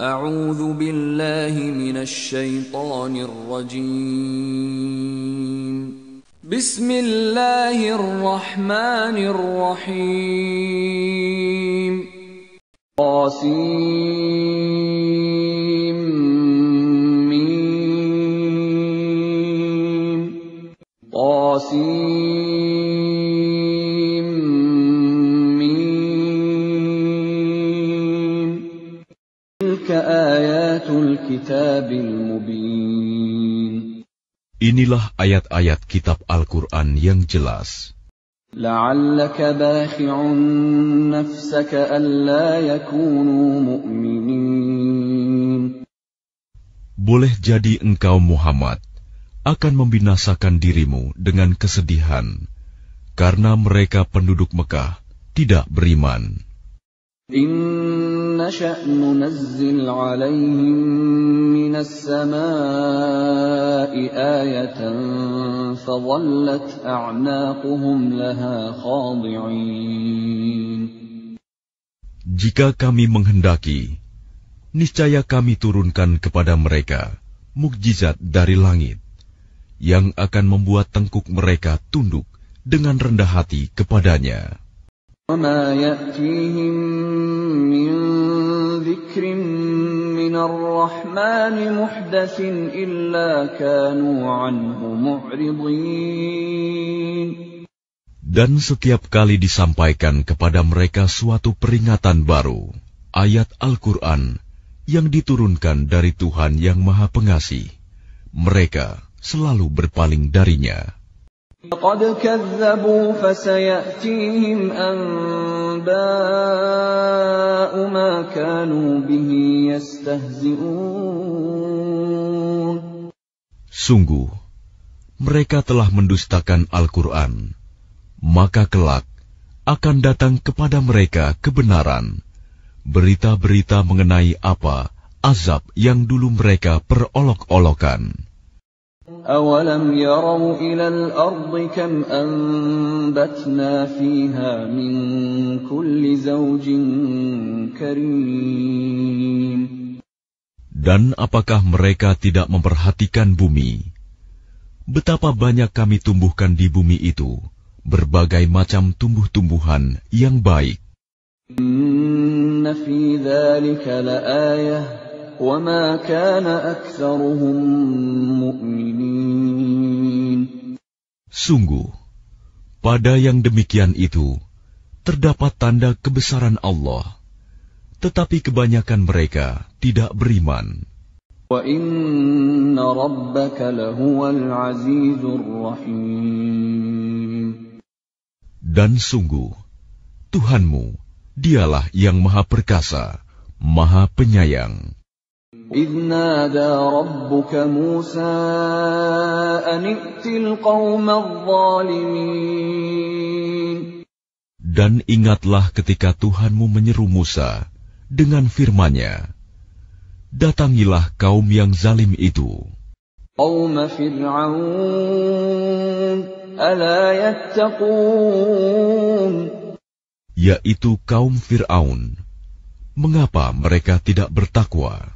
أعوذ بالله من الشيطان الرجيم بسم الله الرحمن الرحيم قاسم ميم قاسم Inilah ayat-ayat kitab Al-Quran yang jelas. Boleh jadi engkau Muhammad akan membinasakan dirimu dengan kesedihan karena mereka penduduk Mekah tidak beriman. نشأ ننزل عليهم من السماء آية فظلت أعناقهم لها خاضعين Jika kami menghendaki, niscaya kami turunkan kepada mereka mukjizat dari langit yang akan membuat tengkuk mereka tunduk dengan rendah hati kepadanya. Dan setiap kali disampaikan kepada mereka suatu peringatan baru, ayat Al-Quran yang diturunkan dari Tuhan yang Maha Pengasih, mereka selalu berpaling darinya. لقد كذبوا فسيأتيهم أنباء ما كانوا به يستهزئون Sungguh, mereka telah mendustakan Al-Quran. Maka kelak akan datang kepada mereka kebenaran, berita-berita mengenai apa azab yang dulu mereka perolok-olokan. Dan apakah mereka tidak memperhatikan bumi? Betapa banyak kami tumbuhkan di bumi itu, berbagai macam tumbuh-tumbuhan yang baik. وما كان أكثرهم مؤمنين Sungguh, pada yang demikian itu, terdapat tanda kebesaran Allah, tetapi kebanyakan mereka tidak beriman. Dan sungguh, Tuhanmu, dialah yang maha perkasa, maha penyayang. إذ نادى ربك موسى أن ائت القوم Dan ingatlah ketika Tuhanmu menyeru Musa dengan firman-Nya, Datangilah kaum yang zalim itu. Kaum Fir'aun, ala yattaqun. Yaitu kaum Fir'aun. Mengapa mereka tidak bertakwa?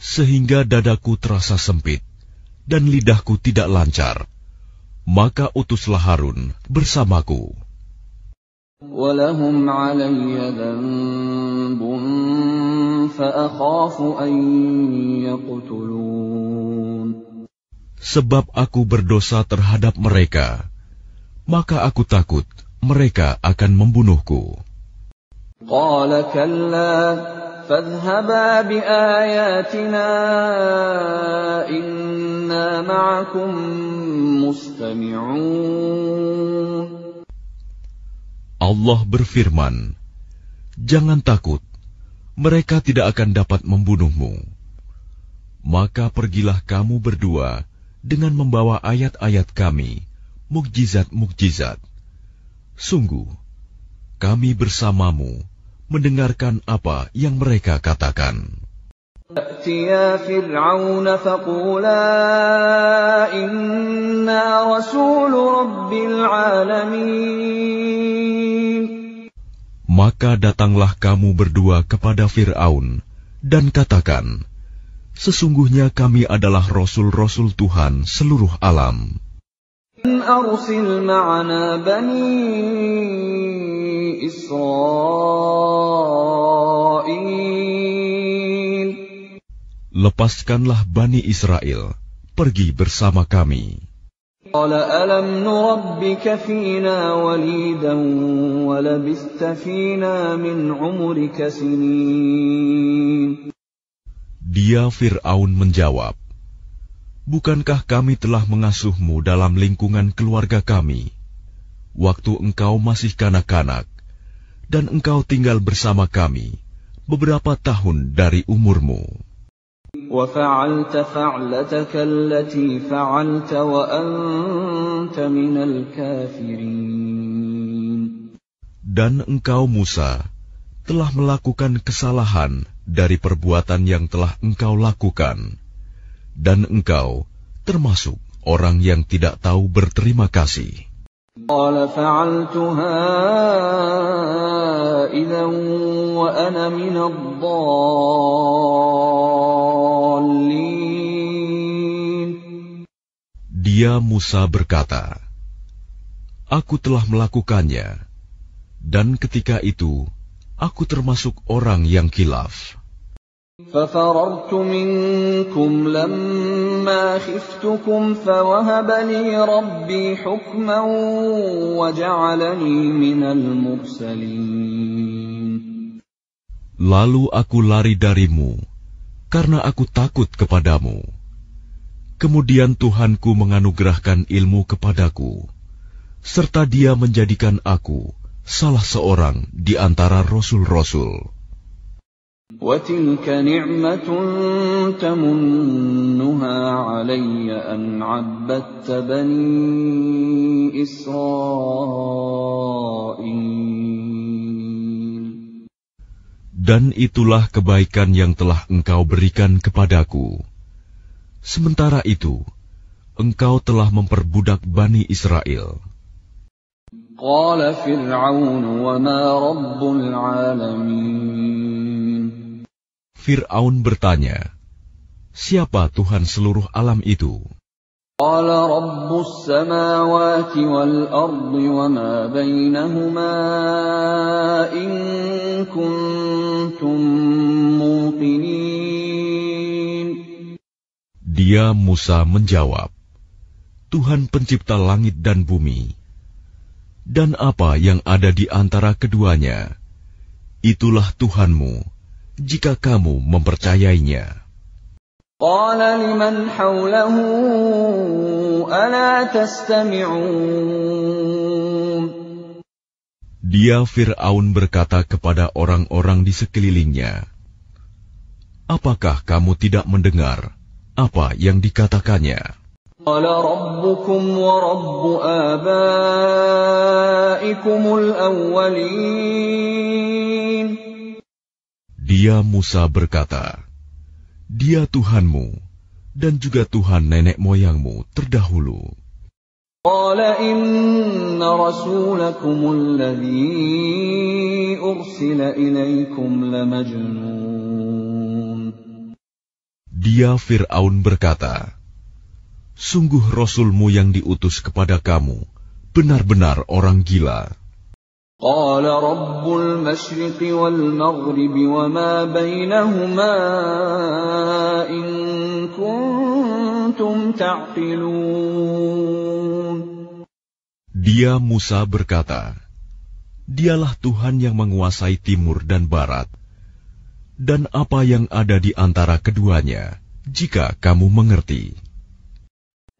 sehingga dadaku terasa sempit dan lidahku tidak lancar. Maka utuslah Harun bersamaku. Sebab aku berdosa terhadap mereka, maka aku takut mereka akan membunuhku. فاذهبا بآياتنا إنا معكم مستمعون Allah berfirman, Jangan takut, mereka tidak akan dapat membunuhmu. Maka pergilah kamu berdua dengan membawa ayat-ayat kami, mukjizat-mukjizat. Sungguh, kami bersamamu, mendengarkan apa yang mereka katakan. Maka datanglah kamu berdua kepada Fir'aun dan katakan, Sesungguhnya kami adalah Rasul-Rasul Tuhan seluruh alam. Lepaskanlah Bani Israel, pergi bersama kami. Dia Fir'aun menjawab, Bukankah kami telah mengasuhmu dalam lingkungan keluarga kami? Waktu engkau masih kanak-kanak, dan engkau tinggal bersama kami beberapa tahun dari umurmu. Dan engkau Musa telah melakukan kesalahan dari perbuatan yang telah engkau lakukan dan engkau termasuk orang yang tidak tahu berterima kasih. Dia Musa berkata, Aku telah melakukannya, dan ketika itu aku termasuk orang yang kilaf. Lalu aku lari darimu karena aku takut kepadamu. Kemudian Tuhanku menganugerahkan ilmu kepadaku, serta Dia menjadikan aku salah seorang di antara rasul-rasul. وتلك نعمة تمنها علي أن عبدت بني إسرائيل Dan itulah kebaikan yang telah engkau berikan kepadaku. Sementara itu, engkau telah memperbudak Bani Israel. Qala Fir'aun wa ma rabbul alamin. Fir'aun bertanya, Siapa Tuhan seluruh alam itu? Dia Musa menjawab, Tuhan pencipta langit dan bumi, dan apa yang ada di antara keduanya, itulah Tuhanmu jika kamu mempercayainya. Dia Fir'aun berkata kepada orang-orang di sekelilingnya, Apakah kamu tidak mendengar apa yang dikatakannya? Dia Musa berkata, Dia Tuhanmu dan juga Tuhan nenek moyangmu terdahulu. Dia Fir'aun berkata, Sungguh Rasulmu yang diutus kepada kamu, benar-benar orang gila. قال رب المشرق والمغرب وما بينهما إن كنتم تعقلون Dia Musa berkata, Dialah Tuhan yang menguasai timur dan barat, dan apa yang ada di antara keduanya, jika kamu mengerti.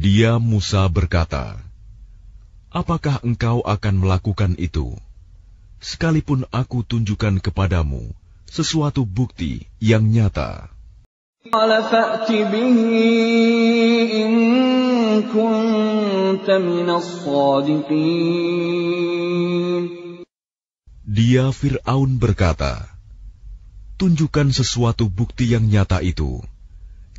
Dia Musa berkata, Apakah engkau akan melakukan itu? Sekalipun aku tunjukkan kepadamu sesuatu bukti yang nyata. Dia Fir'aun berkata, Tunjukkan sesuatu bukti yang nyata itu,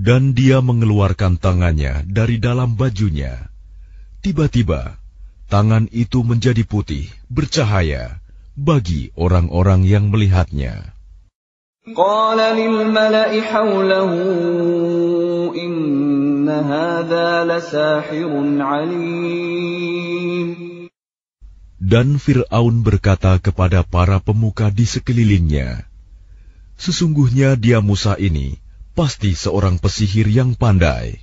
Dan dia mengeluarkan tangannya dari dalam bajunya. Tiba-tiba, tangan itu menjadi putih, bercahaya bagi orang-orang yang melihatnya. Qala lil inna hadha lasahirun alim. Dan Fir'aun berkata kepada para pemuka di sekelilingnya, Sesungguhnya dia Musa ini pasti seorang pesihir yang pandai.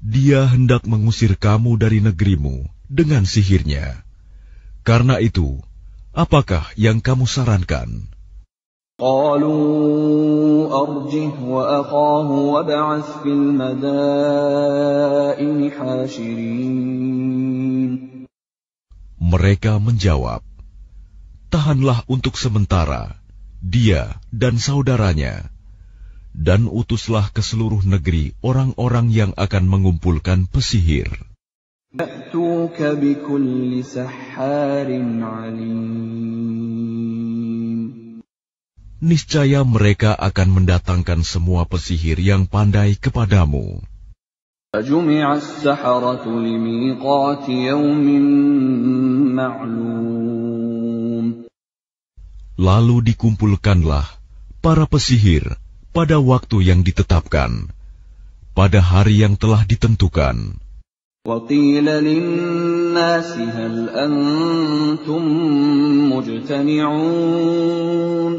Dia hendak mengusir kamu dari negerimu dengan sihirnya. Karena itu, apakah yang kamu sarankan? قالوا أرجه وأخاه وبعث في المدائن حاشرين Mereka menjawab, Tahanlah untuk sementara, dia dan saudaranya, dan utuslah ke seluruh negeri orang-orang yang akan mengumpulkan pesihir. sahharin alim niscaya mereka akan mendatangkan semua pesihir yang pandai kepadamu. Lalu dikumpulkanlah para pesihir pada waktu yang ditetapkan, pada hari yang telah ditentukan. هل أنتم مجتمعون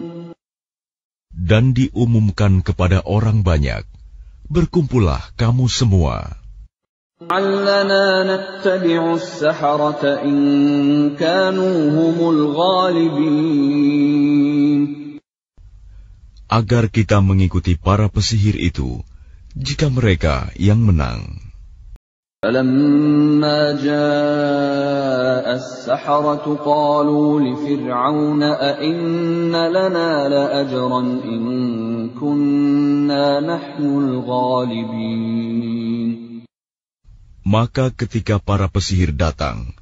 dan diumumkan kepada orang banyak, berkumpullah kamu semua. Agar kita mengikuti para pesihir itu, jika mereka yang menang. Maka ketika para pesihir datang,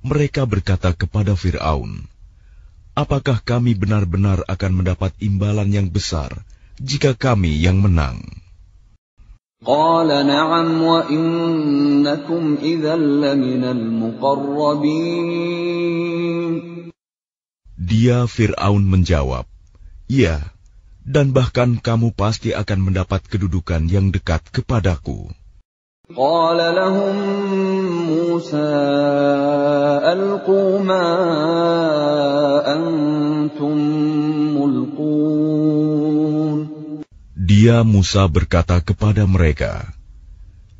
mereka berkata kepada Fir'aun, Apakah kami benar-benar akan mendapat imbalan yang besar jika kami yang menang? قال نعم wa إذا لمن المقربين Dia Fir'aun menjawab, Ya, dan bahkan kamu pasti akan mendapat kedudukan yang dekat kepadaku. Qala lahum Musa alqu ma antum Dia Musa berkata kepada mereka,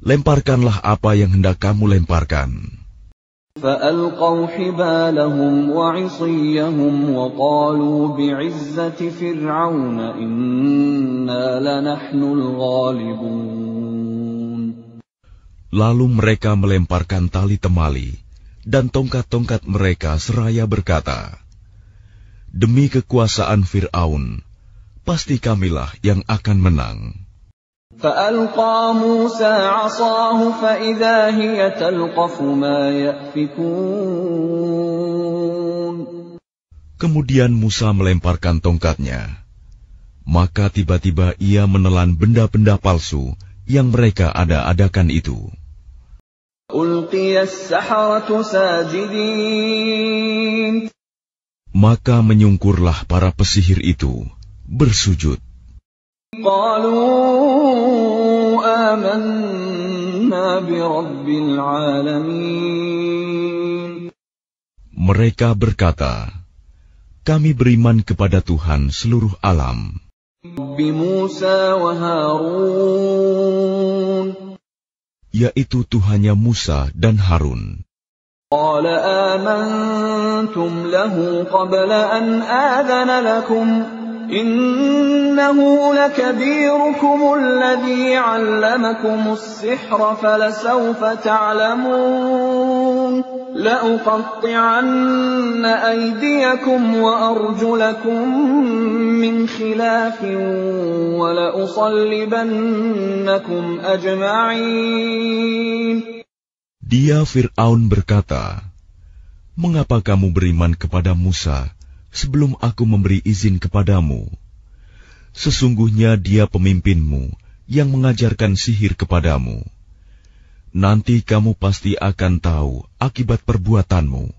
Lemparkanlah apa yang hendak kamu lemparkan. Lalu mereka melemparkan tali temali dan tongkat-tongkat mereka seraya berkata, Demi kekuasaan Fir'aun, pasti kamilah yang akan menang. Kemudian Musa melemparkan tongkatnya. Maka tiba-tiba ia menelan benda-benda palsu yang mereka ada-adakan itu. Maka menyungkurlah para pesihir itu bersujud. Mereka berkata, kami beriman kepada Tuhan seluruh alam. Yaitu Tuhannya Musa dan Harun. إنه لكبيركم الذي علمكم السحر فلسوف تعلمون لأقطعن أيديكم وأرجلكم من خلاف ولأصلبنكم أجمعين Dia Fir'aun berkata, Mengapa kamu beriman kepada Musa sebelum aku memberi izin kepadamu. Sesungguhnya dia pemimpinmu yang mengajarkan sihir kepadamu. Nanti kamu pasti akan tahu akibat perbuatanmu.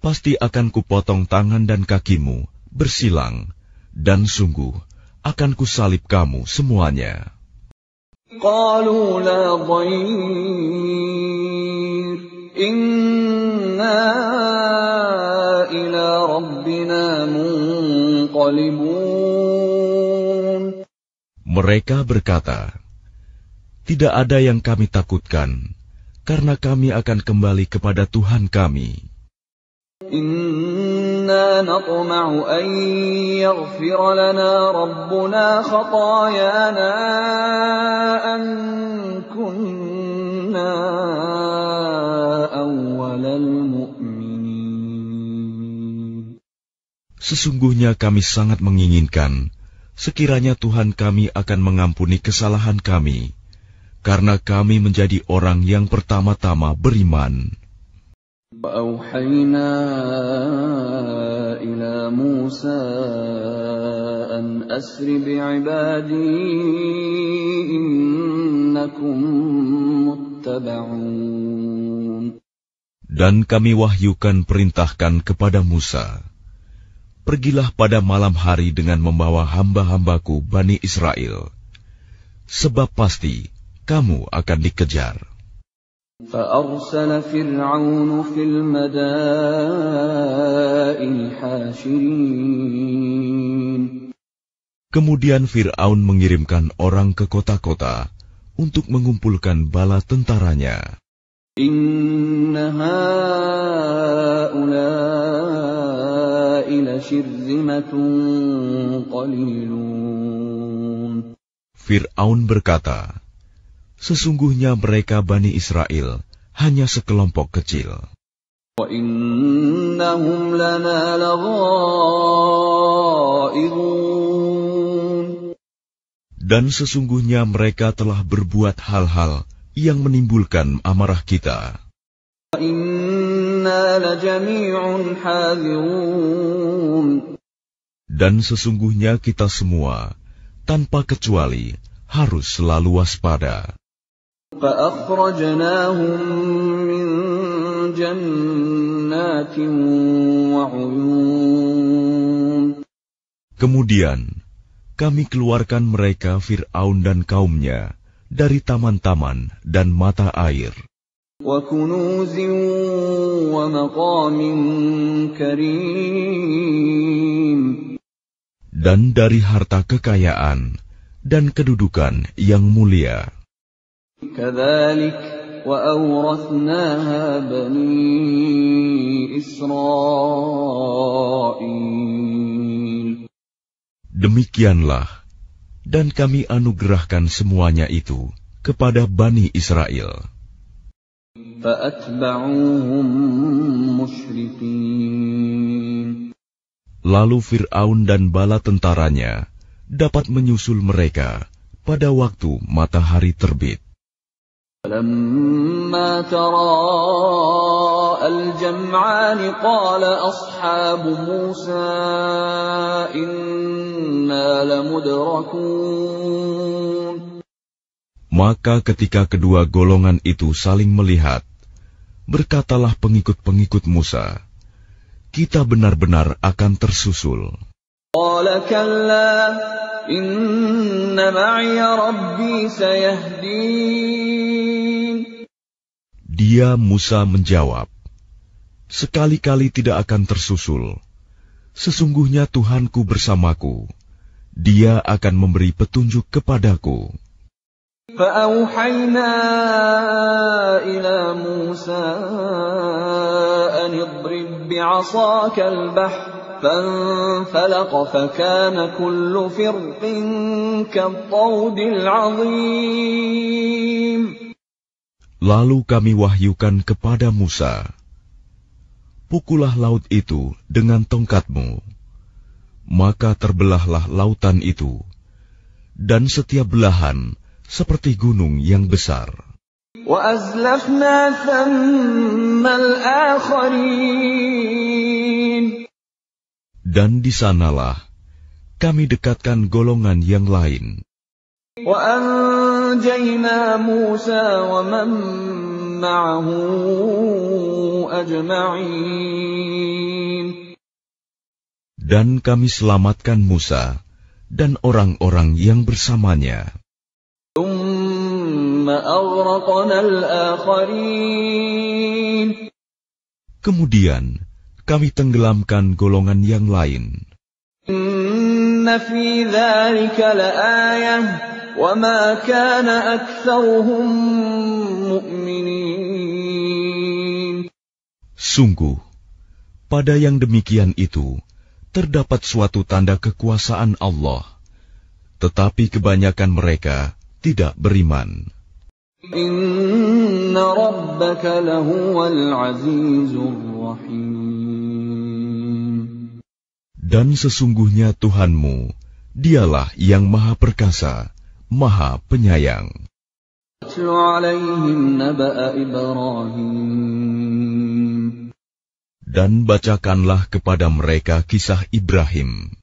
Pasti akan kupotong tangan dan kakimu, bersilang, dan sungguh akan kusalib kamu semuanya. Qalulabain, inna Mereka berkata, "Tidak ada yang kami takutkan, karena kami akan kembali kepada Tuhan kami." Inna natma'u an yaghfir lana rabbuna khatayana an kunna awwalal Sesungguhnya kami sangat menginginkan sekiranya Tuhan kami akan mengampuni kesalahan kami, karena kami menjadi orang yang pertama-tama beriman. Dan kami wahyukan perintahkan kepada Musa, Pergilah pada malam hari dengan membawa hamba-hambaku Bani Israel. Sebab pasti kamu akan dikejar. Kemudian Fir'aun mengirimkan orang ke kota-kota untuk mengumpulkan bala tentaranya. Inna ha'ulah Fir'aun berkata, Sesungguhnya mereka Bani Israel hanya sekelompok kecil. Dan sesungguhnya mereka telah berbuat hal-hal yang menimbulkan amarah kita. Dan sesungguhnya kita semua, tanpa kecuali, harus selalu waspada. Kemudian, kami keluarkan mereka Fir'aun dan kaumnya dari taman-taman dan mata air. Dan dari harta kekayaan dan kedudukan yang mulia. Demikianlah, dan kami anugerahkan semuanya itu kepada Bani Israel. Lalu Fir'aun dan bala tentaranya dapat menyusul mereka pada waktu matahari terbit. فلما تراءى الجمعان قال أصحاب موسى إنا لمدركون maka ketika kedua golongan itu saling melihat, berkatalah pengikut-pengikut Musa, kita benar-benar akan tersusul. Dia Musa menjawab, Sekali-kali tidak akan tersusul. Sesungguhnya Tuhanku bersamaku. Dia akan memberi petunjuk kepadaku. فأوحينا إلى موسى أن اضرب بعصاك البحر فانفلق فكان كل فرق كالطود العظيم Lalu kami wahyukan kepada Musa, Pukulah laut itu dengan tongkatmu, maka terbelahlah lautan itu, dan setiap belahan seperti gunung yang besar. Dan di sanalah kami dekatkan golongan yang lain. Dan kami selamatkan Musa dan orang-orang yang bersamanya. Kemudian kami tenggelamkan golongan yang lain. Sungguh, pada yang demikian itu terdapat suatu tanda kekuasaan Allah, tetapi kebanyakan mereka tidak beriman. Dan sesungguhnya Tuhanmu, dialah yang maha perkasa, maha penyayang. Dan bacakanlah kepada mereka kisah Ibrahim.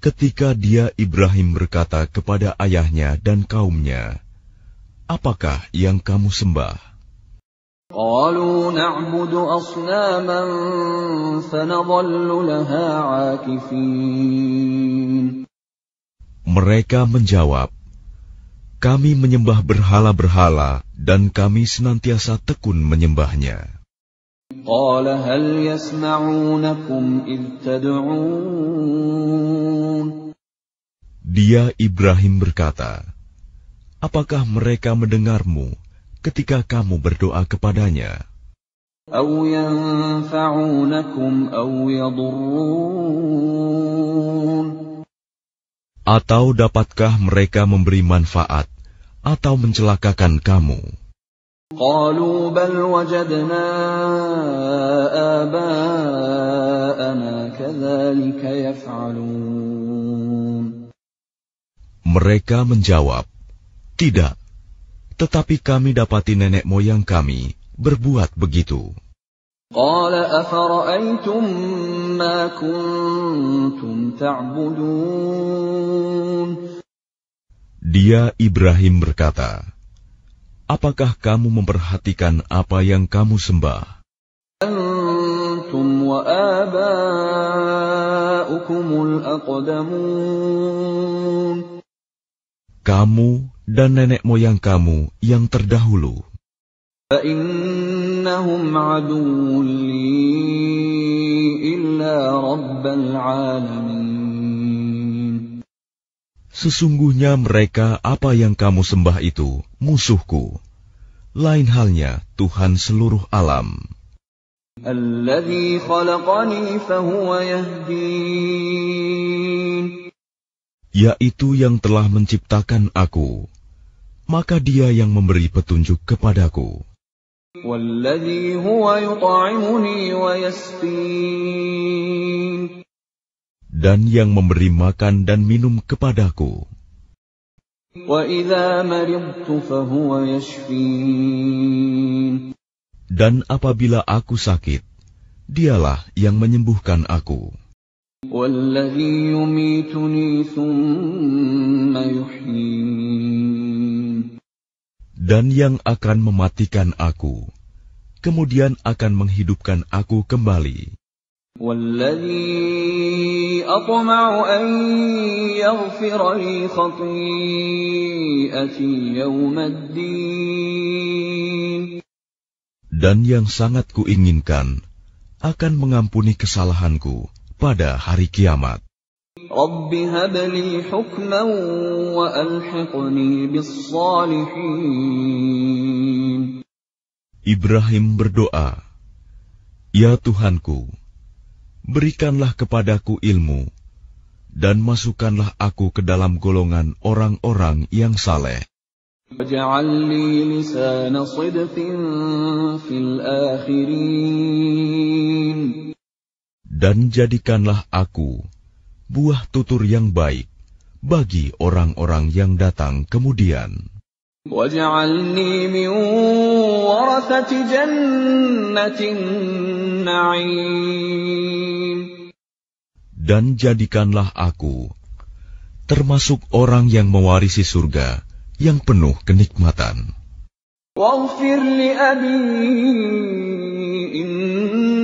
Ketika dia Ibrahim berkata kepada ayahnya dan kaumnya, Apakah yang kamu sembah? Mereka menjawab, kami menyembah berhala-berhala dan kami senantiasa tekun menyembahnya. Dia Ibrahim berkata, Apakah mereka mendengarmu ketika kamu berdoa kepadanya? Atau atau dapatkah mereka memberi manfaat atau mencelakakan kamu? Mereka menjawab, Tidak, tetapi kami dapati nenek moyang kami berbuat begitu. Dia Ibrahim berkata, Apakah kamu memperhatikan apa yang kamu sembah? Kamu dan nenek moyang kamu yang terdahulu. إنهم عدو لي إلا رب العالمين Sesungguhnya mereka apa yang kamu sembah itu musuhku. Lain halnya Tuhan seluruh alam. yaitu yang telah menciptakan aku maka dia yang memberi petunjuk kepadaku dan yang memberi makan dan minum kepadaku. Dan apabila aku sakit, dialah yang menyembuhkan aku dan yang akan mematikan aku, kemudian akan menghidupkan aku kembali. Dan yang sangat kuinginkan akan mengampuni kesalahanku pada hari kiamat. Ibrahim berdoa, Ya Tuhanku, berikanlah kepadaku ilmu, dan masukkanlah aku ke dalam golongan orang-orang yang saleh. Dan jadikanlah aku buah tutur yang baik bagi orang-orang yang datang kemudian. Dan jadikanlah aku termasuk orang yang mewarisi surga yang penuh kenikmatan.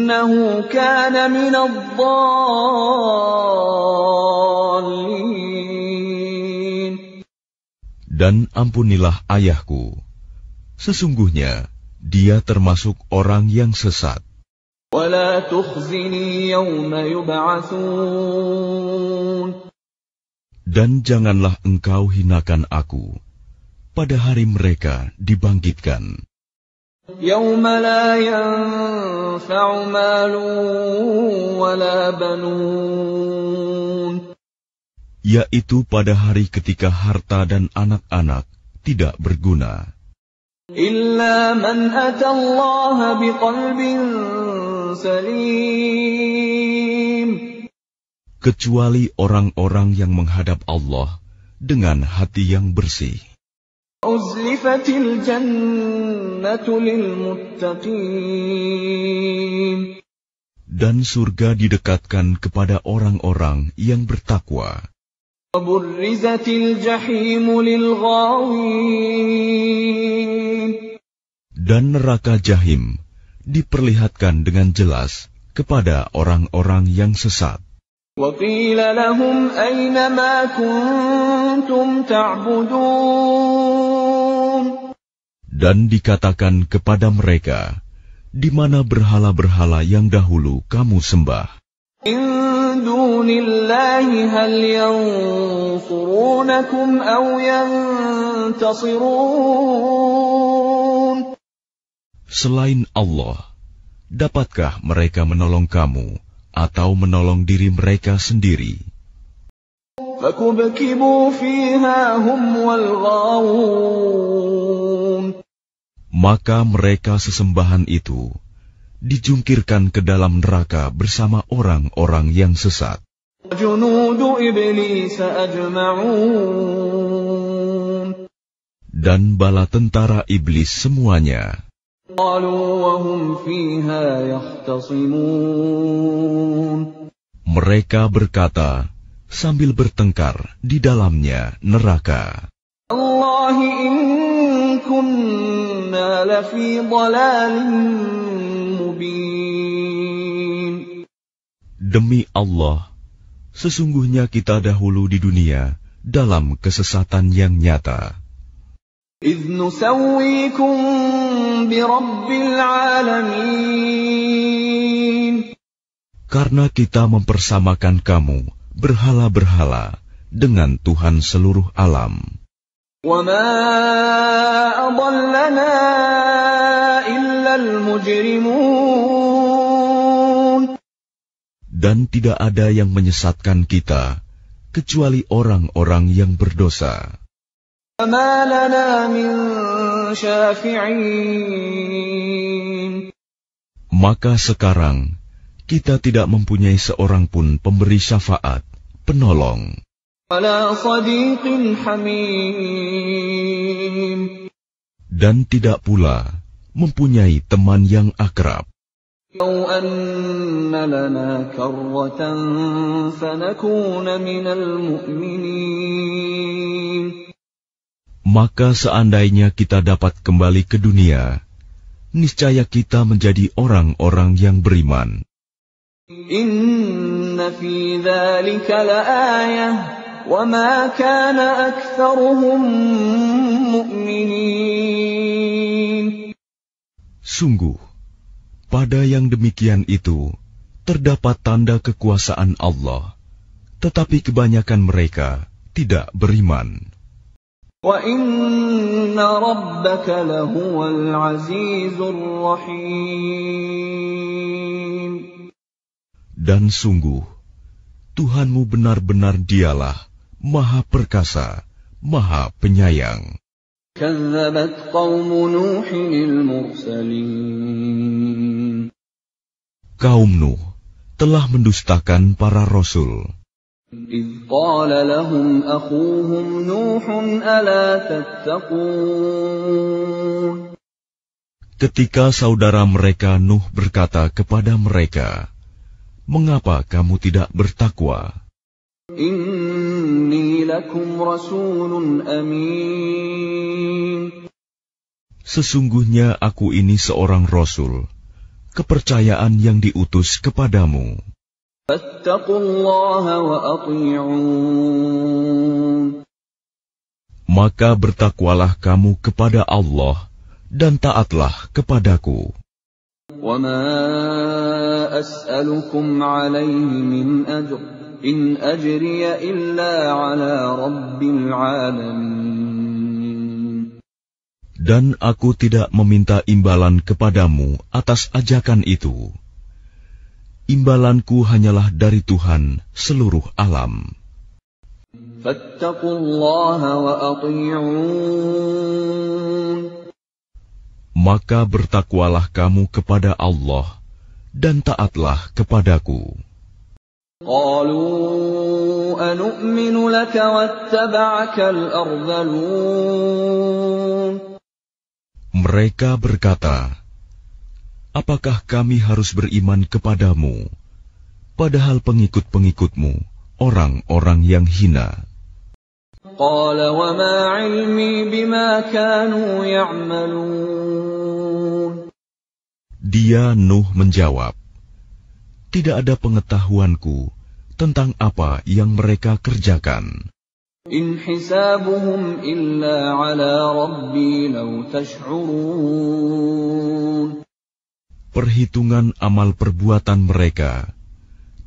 Dan ampunilah ayahku. Sesungguhnya, dia termasuk orang yang sesat. Dan janganlah engkau hinakan aku pada hari mereka dibangkitkan. يوم لا ينفع مال ولا بنون yaitu pada hari ketika harta dan anak-anak tidak berguna. Illa man atallaha biqalbin salim. Kecuali orang-orang yang menghadap Allah dengan hati yang bersih. وَأُزْلِفَتِ الْجَنَّةُ لِلْمُتَّقِينَ Dan surga didekatkan kepada orang-orang yang bertakwa. Dan neraka jahim diperlihatkan dengan jelas kepada orang-orang yang sesat. وقيل لهم أين ما كنتم dan dikatakan kepada mereka, di mana berhala-berhala yang dahulu kamu sembah. Selain Allah, dapatkah mereka menolong kamu atau menolong diri mereka sendiri? فكبكبوا فيها هم والغاوون maka mereka sesembahan itu dijungkirkan ke dalam neraka bersama orang-orang yang sesat. Dan bala tentara iblis semuanya. Mereka berkata sambil bertengkar di dalamnya neraka. Demi Allah, sesungguhnya kita dahulu di dunia dalam kesesatan yang nyata. Karena kita mempersamakan kamu berhala-berhala dengan Tuhan seluruh alam. Dan tidak ada yang menyesatkan kita, kecuali orang-orang yang berdosa. Maka sekarang, kita tidak mempunyai seorang pun pemberi syafaat, penolong. Dan tidak pula mempunyai teman yang akrab. Maka seandainya kita dapat kembali ke dunia, niscaya kita menjadi orang-orang yang beriman. Inna fi Sungguh, pada yang demikian itu terdapat tanda kekuasaan Allah, tetapi kebanyakan mereka tidak beriman. Dan sungguh, Tuhanmu benar-benar dialah Maha Perkasa, Maha Penyayang. Kaum Nuh telah mendustakan para rasul. Ketika saudara mereka Nuh berkata kepada mereka, Mengapa kamu tidak bertakwa? In Sesungguhnya aku ini seorang rasul, kepercayaan yang diutus kepadamu. Maka bertakwalah kamu kepada Allah dan taatlah kepadaku. وَمَا أَسْأَلُكُمْ عَلَيْهِ مِنْ أَجْرٍ in ajriya illa ala rabbil Dan aku tidak meminta imbalan kepadamu atas ajakan itu. Imbalanku hanyalah dari Tuhan seluruh alam. Maka bertakwalah kamu kepada Allah dan taatlah kepadaku. Mereka berkata, Apakah kami harus beriman kepadamu, padahal pengikut-pengikutmu, orang-orang yang hina? Dia Nuh menjawab, tidak ada pengetahuanku tentang apa yang mereka kerjakan. In hisabuhum illa ala rabbi law tash'urun. Perhitungan amal perbuatan mereka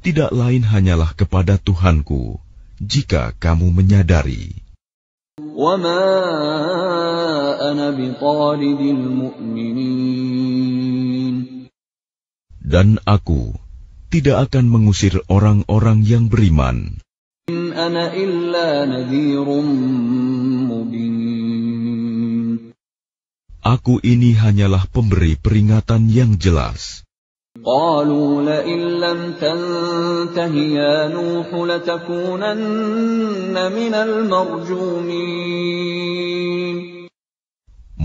tidak lain hanyalah kepada Tuhanku, jika kamu menyadari. Dan aku, tidak akan mengusir orang-orang yang beriman. Aku ini hanyalah pemberi peringatan yang jelas. Ya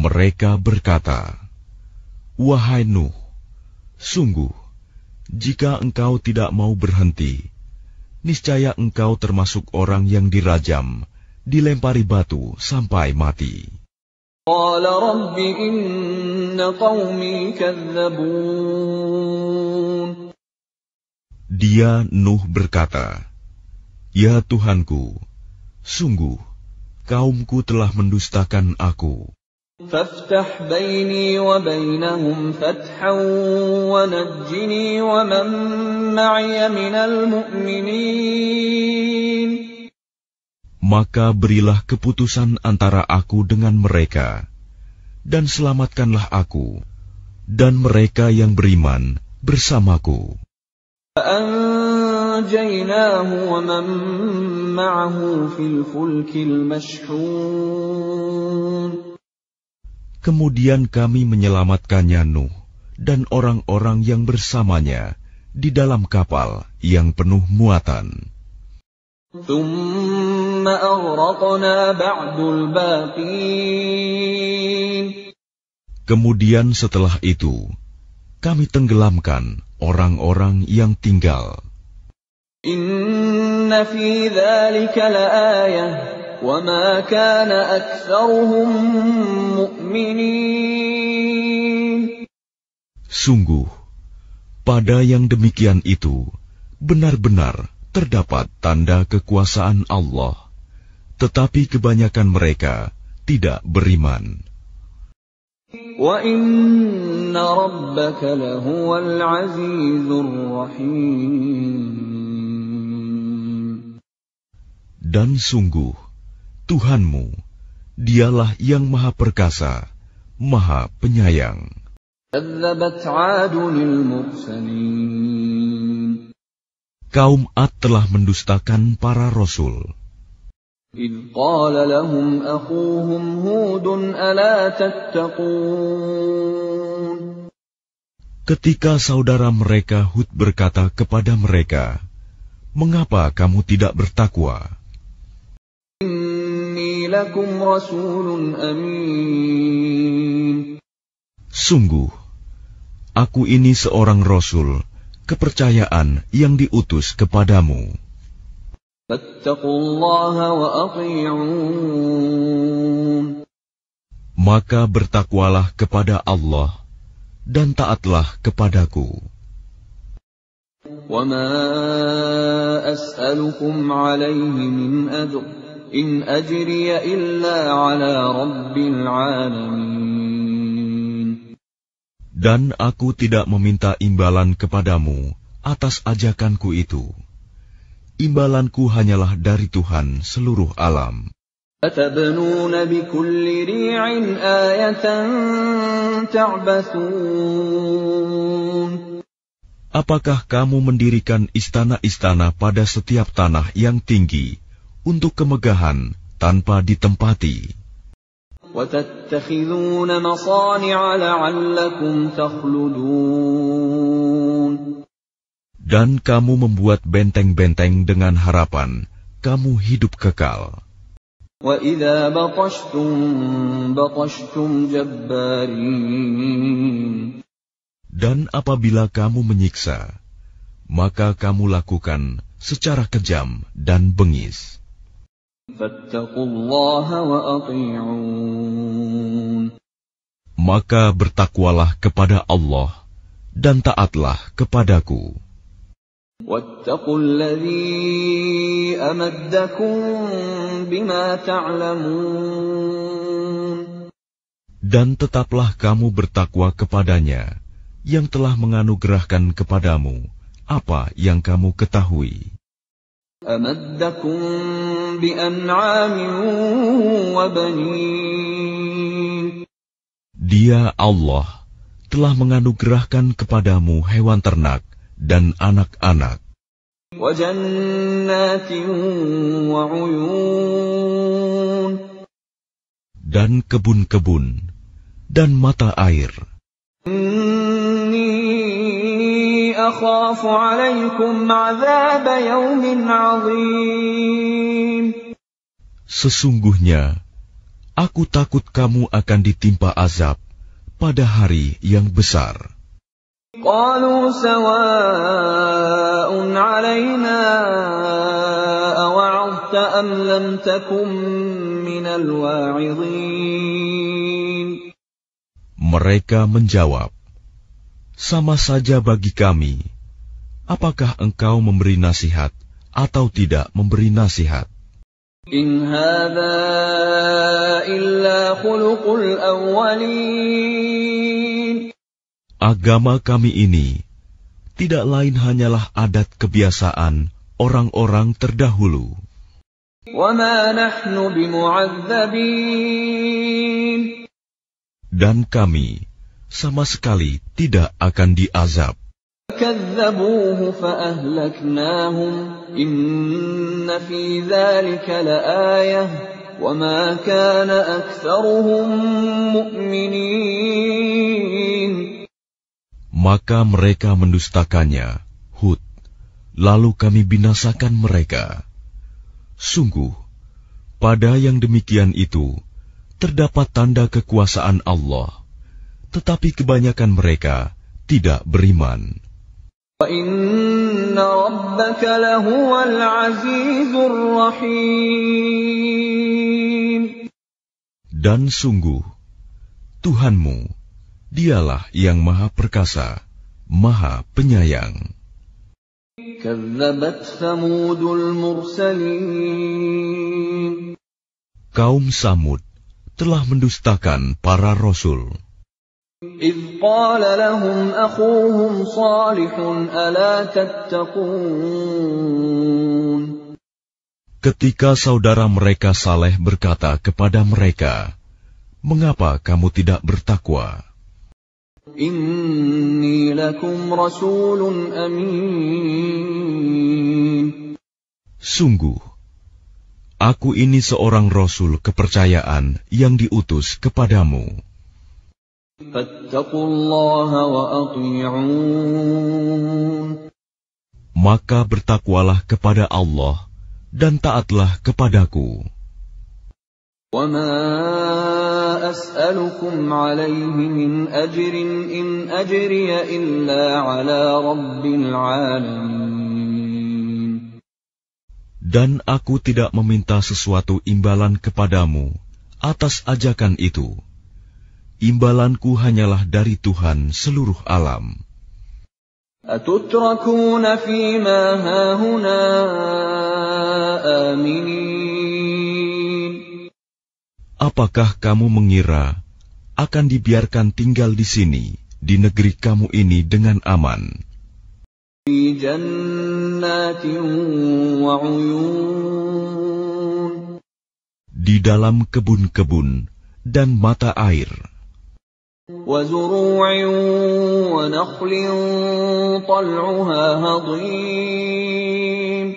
Mereka berkata, Wahai Nuh, sungguh jika engkau tidak mau berhenti, niscaya engkau termasuk orang yang dirajam, dilempari batu sampai mati. Dia Nuh berkata, Ya Tuhanku, sungguh, kaumku telah mendustakan aku. فافتح بيني وبينهم فتحا ونجني ومن معي من المؤمنين Maka berilah keputusan antara aku dengan mereka, dan selamatkanlah aku, dan mereka yang beriman bersamaku. وَمَنْ مَعَهُ فِي الْفُلْكِ المشحون Kemudian kami menyelamatkannya Nuh dan orang-orang yang bersamanya di dalam kapal yang penuh muatan. Kemudian setelah itu, kami tenggelamkan orang-orang yang tinggal. Inna fi Sungguh, pada yang demikian itu, benar-benar terdapat tanda kekuasaan Allah, tetapi kebanyakan mereka tidak beriman. Dan sungguh, Tuhanmu, dialah yang maha perkasa, maha penyayang. Kaum Ad telah mendustakan para rasul. Ketika saudara mereka Hud berkata kepada mereka, Mengapa kamu tidak bertakwa? Sungguh, aku ini seorang rasul, kepercayaan yang diutus kepadamu. Maka bertakwalah kepada Allah dan taatlah kepadaku. وَمَا أَسْأَلُكُمْ عَلَيْهِ مِنْ أَجْرٍ In ajriya illa ala rabbil alamin. Dan aku tidak meminta imbalan kepadamu atas ajakanku itu. Imbalanku hanyalah dari Tuhan seluruh alam. Apakah kamu mendirikan istana-istana pada setiap tanah yang tinggi untuk kemegahan tanpa ditempati. Dan kamu membuat benteng-benteng dengan harapan kamu hidup kekal. Dan apabila kamu menyiksa, maka kamu lakukan secara kejam dan bengis. Maka bertakwalah kepada Allah dan taatlah kepadaku. Dan tetaplah kamu bertakwa kepadanya yang telah menganugerahkan kepadamu apa yang kamu ketahui. أمدكم بأنعام وبنين Dia Allah telah menganugerahkan kepadamu hewan ternak dan anak-anak. Dan kebun-kebun dan mata air. Sesungguhnya, aku takut kamu akan ditimpa azab pada hari yang besar. Mereka menjawab, sama saja bagi kami, apakah engkau memberi nasihat atau tidak memberi nasihat. In hadha illa khuluqul awwalin. Agama kami ini tidak lain hanyalah adat kebiasaan orang-orang terdahulu. Dan kami sama sekali tidak akan diazab. Maka mereka mendustakannya, Hud. Lalu kami binasakan mereka. Sungguh, pada yang demikian itu, terdapat tanda kekuasaan Allah tetapi kebanyakan mereka tidak beriman. Dan sungguh, Tuhanmu, dialah yang maha perkasa, maha penyayang. Kaum Samud telah mendustakan para rasul. Ketika saudara mereka Saleh berkata kepada mereka, "Mengapa kamu tidak bertakwa?" Inni lakum rasulun amin. Sungguh, aku ini seorang rasul kepercayaan yang diutus kepadamu. Maka bertakwalah kepada Allah dan taatlah kepadaku. Dan aku tidak meminta sesuatu imbalan kepadamu atas ajakan itu imbalanku hanyalah dari Tuhan seluruh alam. Apakah kamu mengira akan dibiarkan tinggal di sini, di negeri kamu ini dengan aman? Di dalam kebun-kebun dan mata air. وزروع ونخل طلعها هضيم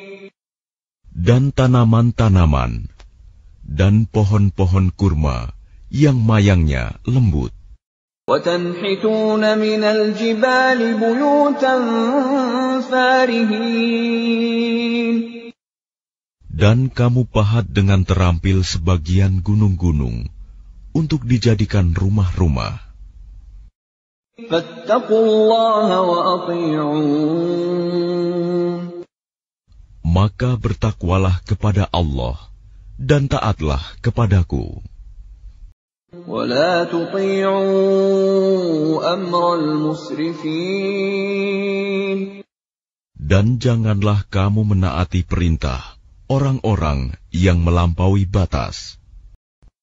dan tanaman-tanaman dan pohon-pohon kurma yang mayangnya lembut. dan kamu pahat dengan terampil sebagian gunung-gunung untuk dijadikan rumah-rumah maka bertakwalah kepada Allah dan taatlah kepadaku. Dan janganlah kamu menaati perintah orang-orang yang melampaui batas.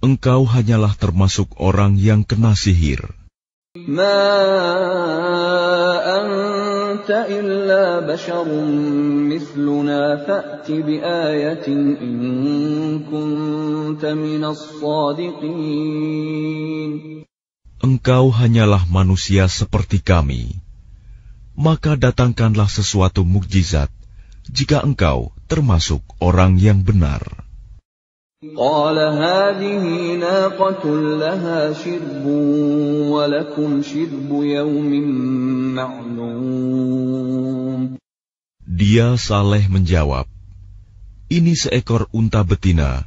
engkau hanyalah termasuk orang yang kena sihir. Ma anta illa basharun mithluna fa'ti ayatin in kunta minas sadiqin. Engkau hanyalah manusia seperti kami. Maka datangkanlah sesuatu mukjizat jika engkau termasuk orang yang benar. Dia Saleh menjawab, Ini seekor unta betina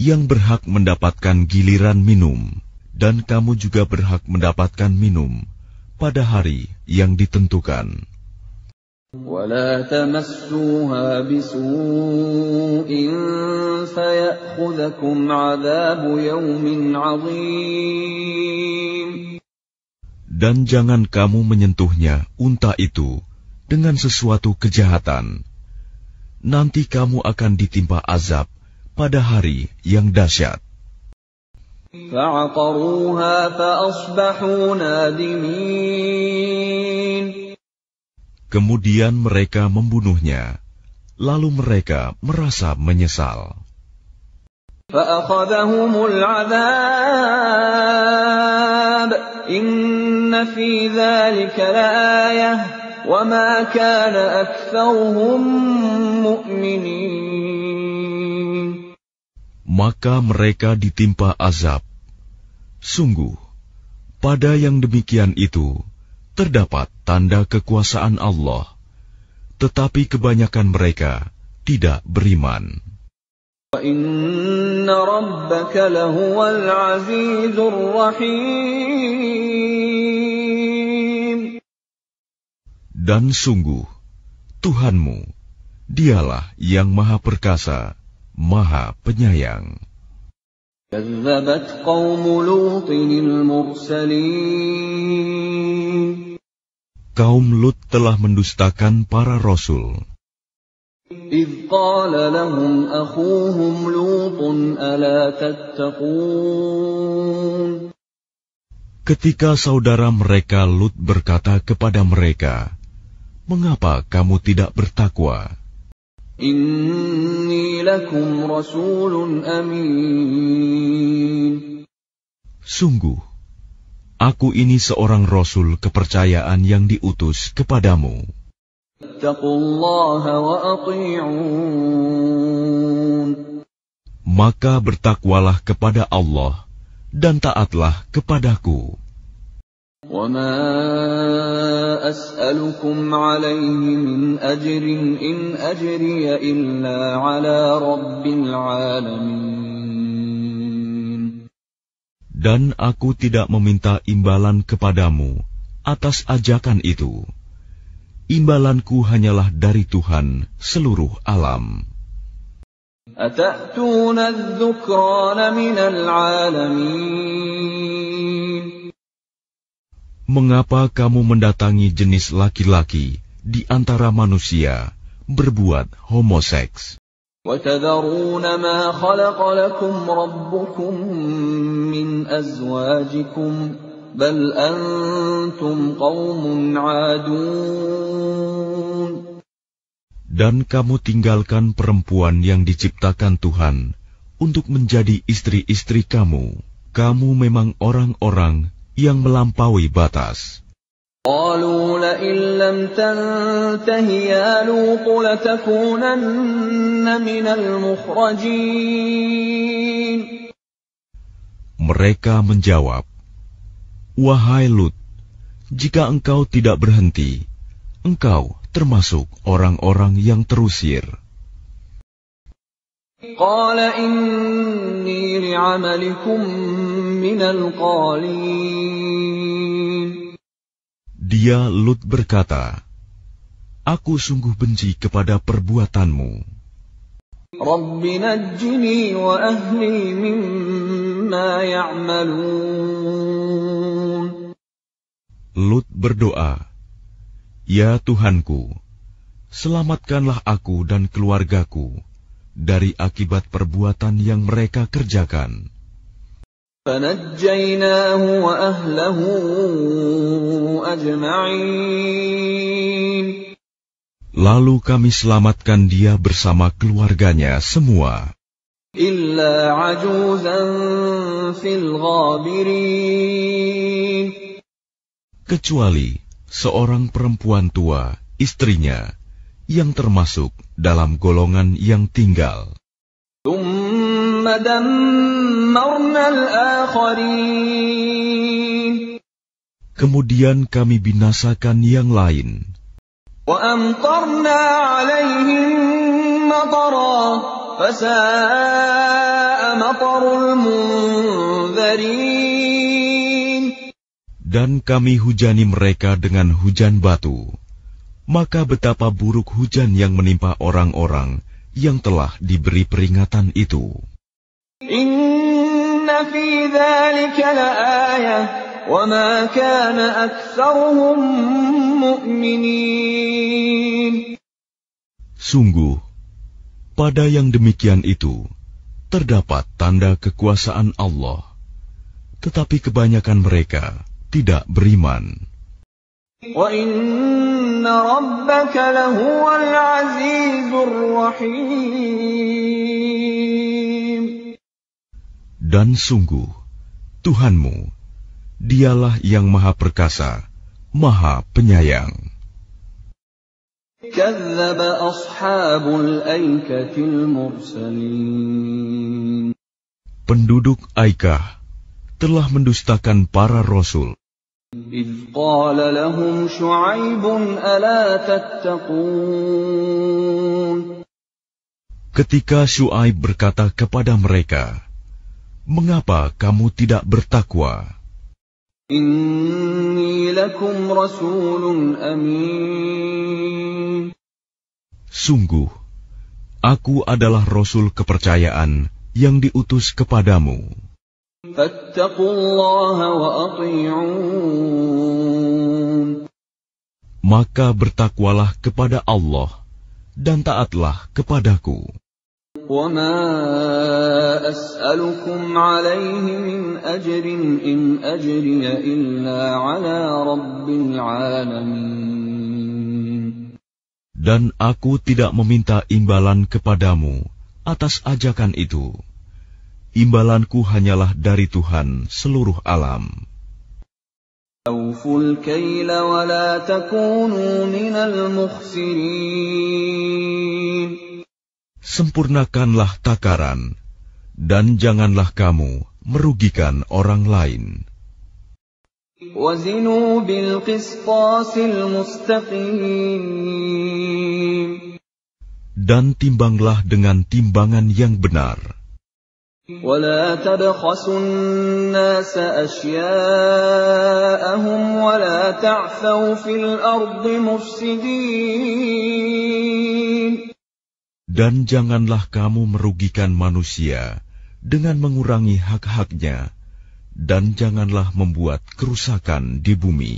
yang berhak mendapatkan giliran minum, dan kamu juga berhak mendapatkan minum pada hari yang ditentukan. Dan jangan kamu menyentuhnya, unta itu, dengan sesuatu kejahatan. Nanti kamu akan ditimpa azab pada hari yang dahsyat. فَعَقَرُوهَا فَأَصْبَحُوا نَادِمِينَ Kemudian mereka membunuhnya, lalu mereka merasa menyesal. Maka mereka ditimpa azab. Sungguh, pada yang demikian itu, terdapat tanda kekuasaan Allah, tetapi kebanyakan mereka tidak beriman. Dan sungguh, Tuhanmu, dialah yang maha perkasa, maha penyayang. Kaum Lut telah mendustakan para rasul. إذ قال لهم أخوهم لوط ألا تتقون Ketika saudara mereka Lut berkata kepada mereka, "Mengapa kamu tidak bertakwa?" Inni lakum rasulun amin. Sungguh, aku ini seorang rasul kepercayaan yang diutus kepadamu. Maka bertakwalah kepada Allah dan taatlah kepadaku. وما أسألكم عليه من أجر إن أجري إلا على رب العالمين Dan aku tidak meminta imbalan kepadamu atas ajakan itu. Imbalanku hanyalah dari Tuhan seluruh alam. أتأتون min al-'alamin. Mengapa kamu mendatangi jenis laki-laki di antara manusia berbuat homoseks? Dan kamu tinggalkan perempuan yang diciptakan Tuhan untuk menjadi istri-istri kamu. Kamu memang orang-orang yang melampaui batas. Ya Mereka menjawab, Wahai Lut, jika engkau tidak berhenti, engkau termasuk orang-orang yang terusir. Qala inni li'amalikum dia Lut berkata, Aku sungguh benci kepada perbuatanmu. Lut berdoa, Ya Tuhanku, selamatkanlah aku dan keluargaku dari akibat perbuatan yang mereka kerjakan. Lalu kami selamatkan dia bersama keluarganya semua. Kecuali seorang perempuan tua, istrinya, yang termasuk dalam golongan yang tinggal. Kemudian kami binasakan yang lain. Dan kami hujani mereka dengan hujan batu. Maka betapa buruk hujan yang menimpa orang-orang yang telah diberi peringatan itu. Sungguh, pada yang demikian itu terdapat tanda kekuasaan Allah, tetapi kebanyakan mereka tidak beriman. Dan sungguh, Tuhanmu, dialah yang maha perkasa, maha penyayang. Penduduk Aikah telah mendustakan para rasul. إذ قال لهم شعيب ألا تتقون Ketika Shu'aib berkata kepada mereka, mengapa kamu tidak bertakwa? Inni lakum rasulun amin. Sungguh, aku adalah rasul kepercayaan yang diutus kepadamu. wa Maka bertakwalah kepada Allah dan taatlah kepadaku. Dan aku tidak meminta imbalan kepadamu atas ajakan itu. Imbalanku hanyalah dari Tuhan seluruh alam sempurnakanlah takaran, dan janganlah kamu merugikan orang lain. Dan timbanglah dengan timbangan yang benar. ولا الناس أشياءهم ولا في الأرض مفسدين dan janganlah kamu merugikan manusia dengan mengurangi hak-haknya, dan janganlah membuat kerusakan di bumi.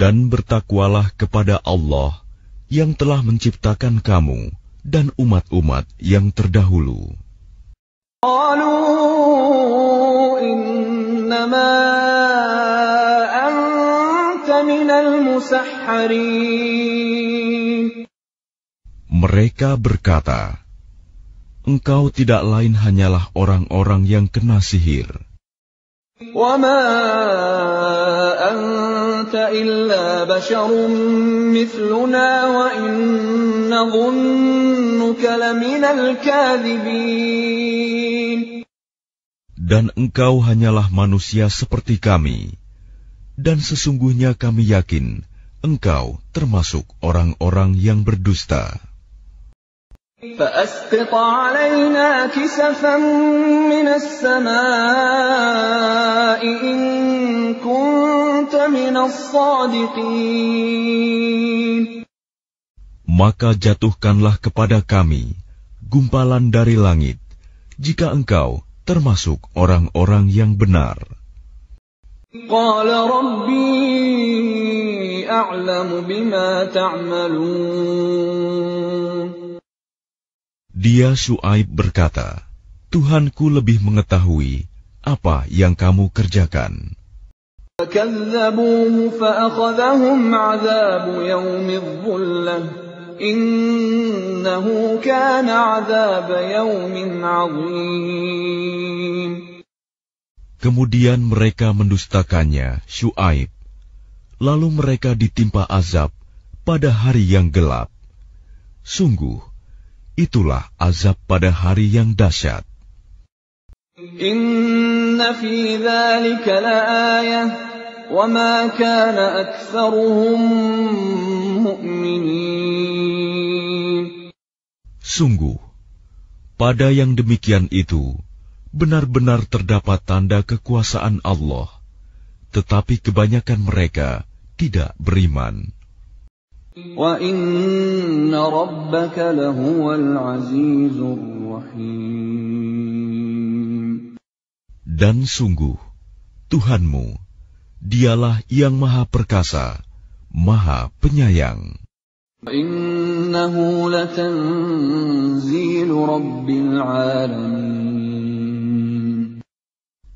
Dan bertakwalah kepada Allah yang telah menciptakan kamu dan umat-umat yang terdahulu. Mereka berkata, Engkau tidak lain hanyalah orang-orang yang kena sihir. وَمَا أَنْتَ إِلَّا بَشَرٌ مِثْلُنَا لَمِنَ الْكَاذِبِينَ dan engkau hanyalah manusia seperti kami, dan sesungguhnya kami yakin engkau termasuk orang-orang yang berdusta. Maka jatuhkanlah kepada kami gumpalan dari langit, jika engkau termasuk orang-orang yang benar. Dia Shu'aib berkata, Tuhanku lebih mengetahui apa yang kamu kerjakan. Kemudian mereka mendustakannya, Shu'aib. Lalu mereka ditimpa azab pada hari yang gelap. Sungguh, itulah azab pada hari yang dahsyat. Inna fi la'ayah Sungguh, pada yang demikian itu, benar-benar terdapat tanda kekuasaan Allah, tetapi kebanyakan mereka tidak beriman. Dan sungguh, Tuhanmu Dialah yang Maha Perkasa, Maha Penyayang.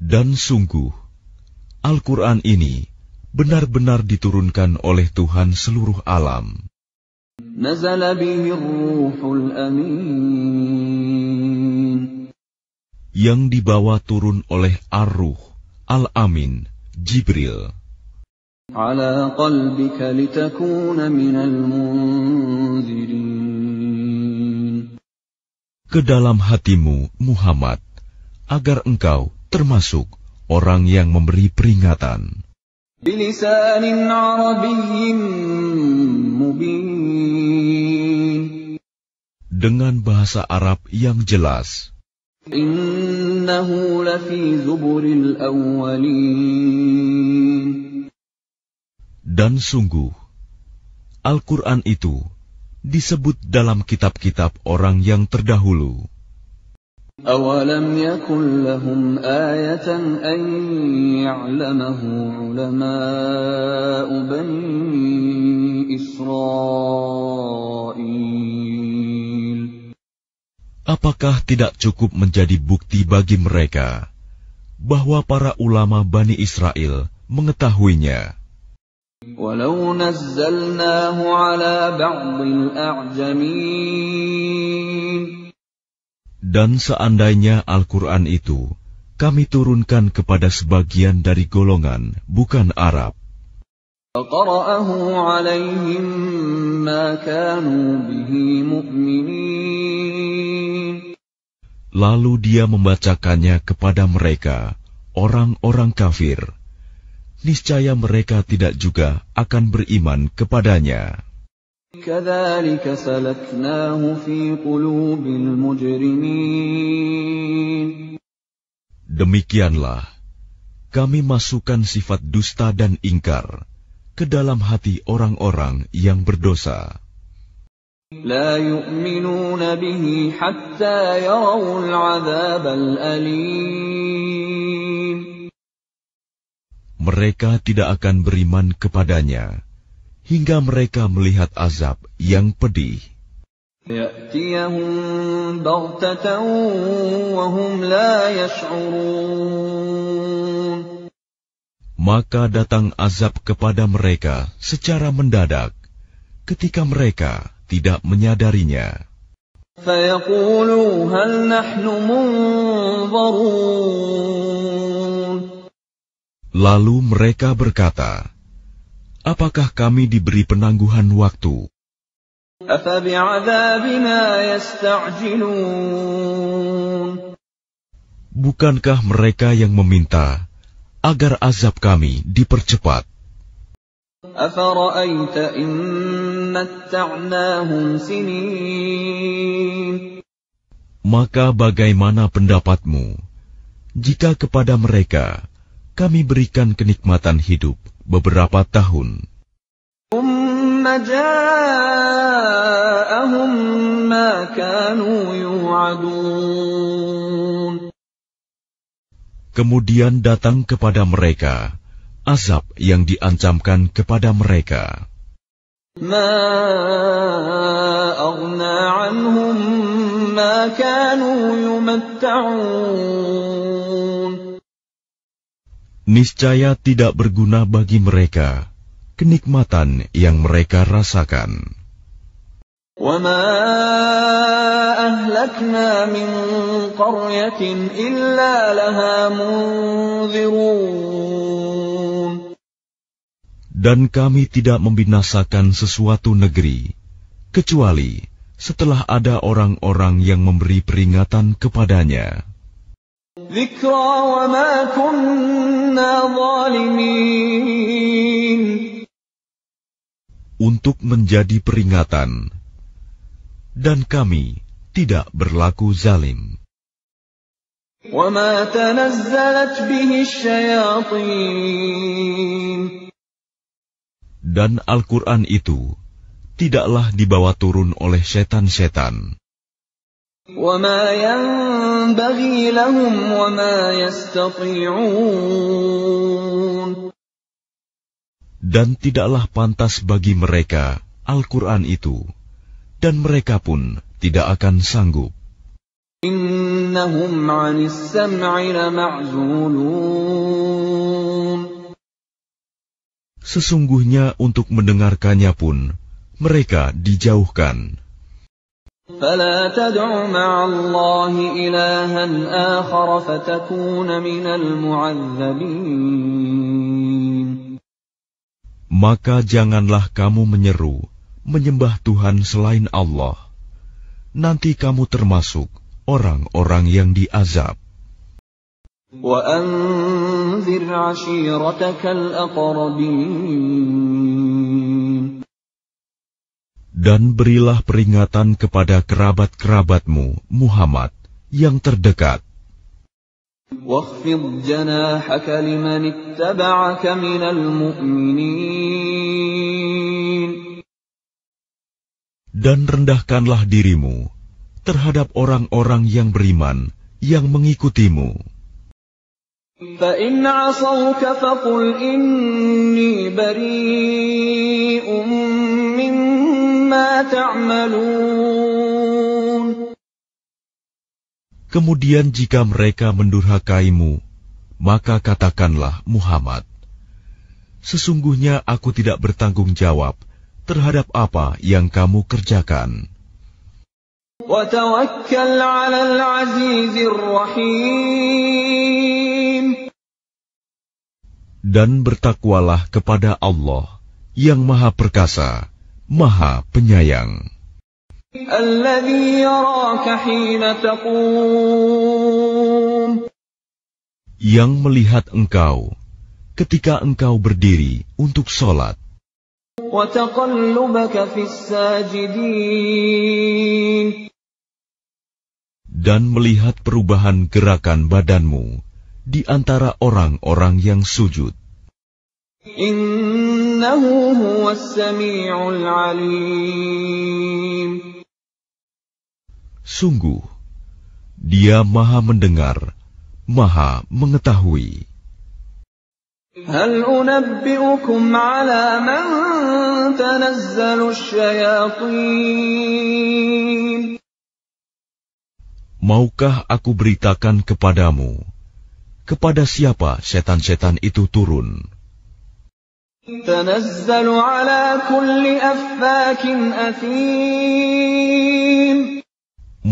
Dan sungguh, Al-Quran ini benar-benar diturunkan oleh Tuhan seluruh alam. Yang dibawa turun oleh Ar-Ruh, Al-Amin, Jibril ke dalam hatimu Muhammad agar engkau termasuk orang yang memberi peringatan dengan bahasa Arab yang jelas dan sungguh, Al-Quran itu disebut dalam kitab-kitab orang yang terdahulu. أولم يكن apakah tidak cukup menjadi bukti bagi mereka bahwa para ulama Bani Israel mengetahuinya? Walau nazzalnahu ala ba'dil a'jamin. Dan seandainya Al-Quran itu kami turunkan kepada sebagian dari golongan bukan Arab. Lalu dia membacakannya kepada mereka, orang-orang kafir. Niscaya mereka tidak juga akan beriman kepadanya. Demikianlah, kami masukkan sifat dusta dan ingkar ke dalam hati orang-orang yang berdosa. Mereka tidak akan beriman kepadanya hingga mereka melihat azab yang pedih. Maka datang azab kepada mereka secara mendadak ketika mereka tidak menyadarinya. Lalu mereka berkata, Apakah kami diberi penangguhan waktu? Bukankah mereka yang meminta agar azab kami dipercepat? Maka bagaimana pendapatmu jika kepada mereka kami berikan kenikmatan hidup beberapa tahun? Kemudian datang kepada mereka azab yang diancamkan kepada mereka. Niscaya tidak berguna bagi mereka kenikmatan yang mereka rasakan. Dan dan kami tidak membinasakan sesuatu negeri, kecuali setelah ada orang-orang yang memberi peringatan kepadanya. Untuk menjadi peringatan, dan kami tidak berlaku zalim. وما تنزلت به الشياطين dan Al-Quran itu tidaklah dibawa turun oleh setan-setan. Dan tidaklah pantas bagi mereka Al-Quran itu, dan mereka pun tidak akan sanggup. Innahum anis sam'i Sesungguhnya untuk mendengarkannya pun mereka dijauhkan. Maka janganlah kamu menyeru, menyembah Tuhan selain Allah. Nanti kamu termasuk orang-orang yang diazab. Dan berilah peringatan kepada kerabat-kerabatmu, Muhammad, yang terdekat. Dan rendahkanlah dirimu terhadap orang-orang yang beriman yang mengikutimu. فإن عصوك فقل إني بريء مما تعملون Kemudian jika mereka mendurhakaimu, maka katakanlah Muhammad, Sesungguhnya aku tidak bertanggung jawab terhadap apa yang kamu kerjakan. Dan bertakwalah kepada Allah yang Maha Perkasa, Maha Penyayang. Yang melihat engkau ketika engkau berdiri untuk sholat dan melihat perubahan gerakan badanmu di antara orang-orang yang sujud. Sungguh, dia maha mendengar, maha mengetahui. Maukah aku beritakan kepadamu kepada siapa setan-setan itu turun?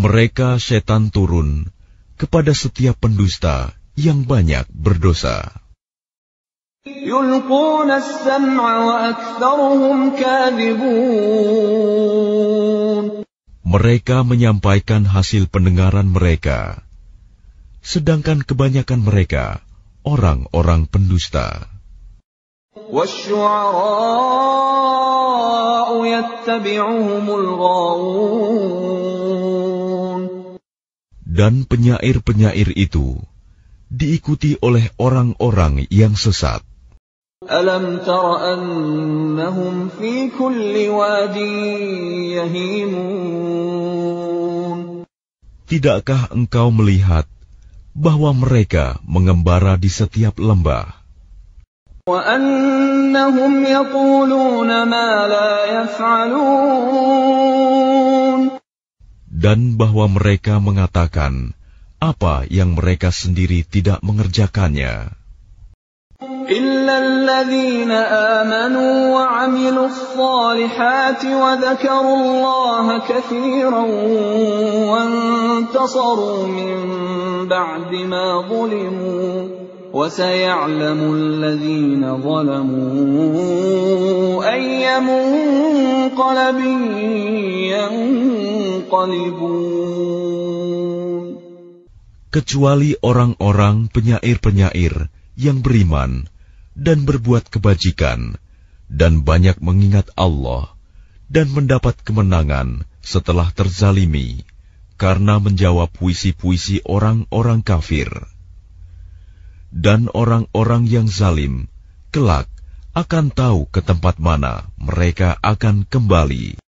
Mereka setan turun kepada setiap pendusta yang banyak berdosa mereka menyampaikan hasil pendengaran mereka, sedangkan kebanyakan mereka orang-orang pendusta. Dan penyair-penyair itu diikuti oleh orang-orang yang sesat. ألم تر أنهم في كل واد يهيمون Tidakkah engkau melihat bahwa mereka mengembara di setiap lembah? Dan bahwa mereka mengatakan apa yang mereka sendiri tidak mengerjakannya. إلا الذين آمنوا وعملوا الصالحات وذكروا الله كثيرا وانتصروا من بعد ما ظلموا وسيعلم الذين ظلموا أي منقلب ينقلبون Kecuali orang-orang penyair-penyair yang beriman dan berbuat kebajikan dan banyak mengingat Allah dan mendapat kemenangan setelah terzalimi karena menjawab puisi-puisi orang-orang kafir. Dan orang-orang yang zalim kelak akan tahu ke tempat mana mereka akan kembali.